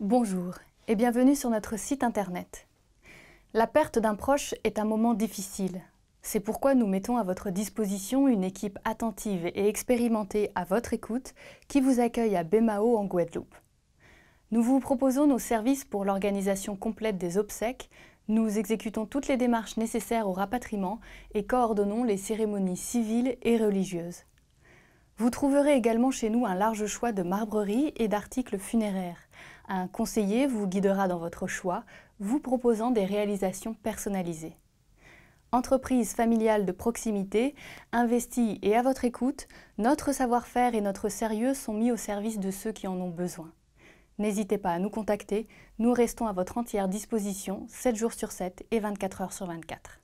Bonjour et bienvenue sur notre site internet. La perte d'un proche est un moment difficile. C'est pourquoi nous mettons à votre disposition une équipe attentive et expérimentée à votre écoute qui vous accueille à Bemao en Guadeloupe. Nous vous proposons nos services pour l'organisation complète des obsèques, nous exécutons toutes les démarches nécessaires au rapatriement et coordonnons les cérémonies civiles et religieuses. Vous trouverez également chez nous un large choix de marbreries et d'articles funéraires. Un conseiller vous guidera dans votre choix, vous proposant des réalisations personnalisées. Entreprise familiale de proximité, investie et à votre écoute, notre savoir-faire et notre sérieux sont mis au service de ceux qui en ont besoin. N'hésitez pas à nous contacter, nous restons à votre entière disposition 7 jours sur 7 et 24 heures sur 24.